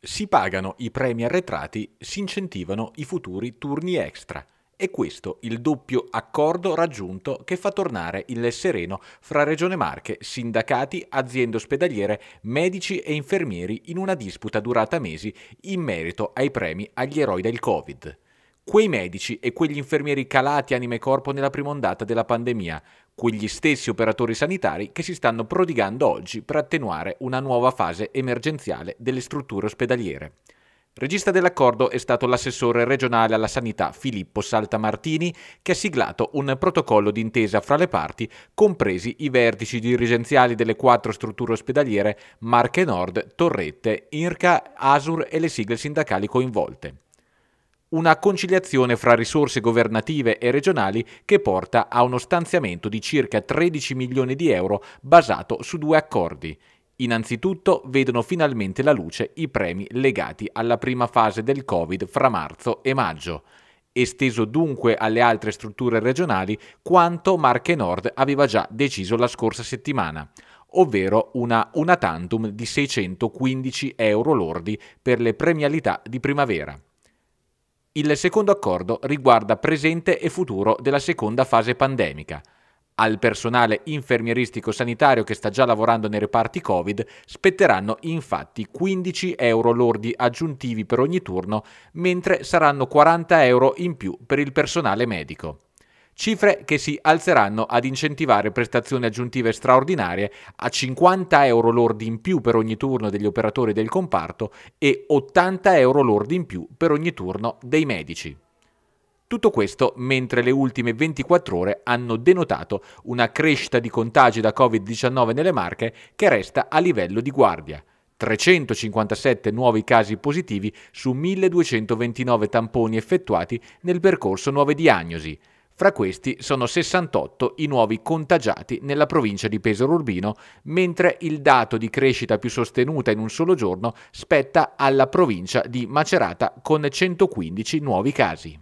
Si pagano i premi arretrati, si incentivano i futuri turni extra. E questo il doppio accordo raggiunto che fa tornare il sereno fra Regione Marche, sindacati, aziende ospedaliere, medici e infermieri in una disputa durata mesi in merito ai premi agli eroi del Covid quei medici e quegli infermieri calati anima e corpo nella prima ondata della pandemia, quegli stessi operatori sanitari che si stanno prodigando oggi per attenuare una nuova fase emergenziale delle strutture ospedaliere. Regista dell'accordo è stato l'assessore regionale alla sanità Filippo Saltamartini che ha siglato un protocollo d'intesa fra le parti, compresi i vertici dirigenziali delle quattro strutture ospedaliere Marche Nord, Torrette, Irca, Asur e le sigle sindacali coinvolte una conciliazione fra risorse governative e regionali che porta a uno stanziamento di circa 13 milioni di euro basato su due accordi. Innanzitutto vedono finalmente la luce i premi legati alla prima fase del Covid fra marzo e maggio esteso dunque alle altre strutture regionali quanto Marche Nord aveva già deciso la scorsa settimana, ovvero una una tantum di 615 euro lordi per le premialità di primavera. Il secondo accordo riguarda presente e futuro della seconda fase pandemica. Al personale infermieristico sanitario che sta già lavorando nei reparti Covid spetteranno infatti 15 euro lordi aggiuntivi per ogni turno, mentre saranno 40 euro in più per il personale medico cifre che si alzeranno ad incentivare prestazioni aggiuntive straordinarie a 50 euro lordi in più per ogni turno degli operatori del comparto e 80 euro lordi in più per ogni turno dei medici. Tutto questo mentre le ultime 24 ore hanno denotato una crescita di contagi da Covid-19 nelle Marche che resta a livello di guardia. 357 nuovi casi positivi su 1229 tamponi effettuati nel percorso nuove diagnosi, fra questi sono 68 i nuovi contagiati nella provincia di Pesaro Urbino, mentre il dato di crescita più sostenuta in un solo giorno spetta alla provincia di Macerata con 115 nuovi casi.